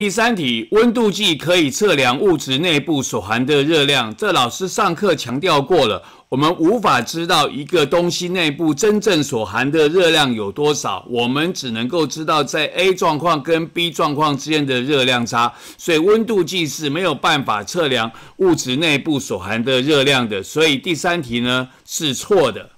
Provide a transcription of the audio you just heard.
第三题，温度计可以测量物质内部所含的热量。这老师上课强调过了，我们无法知道一个东西内部真正所含的热量有多少，我们只能够知道在 A 状况跟 B 状况之间的热量差。所以温度计是没有办法测量物质内部所含的热量的。所以第三题呢是错的。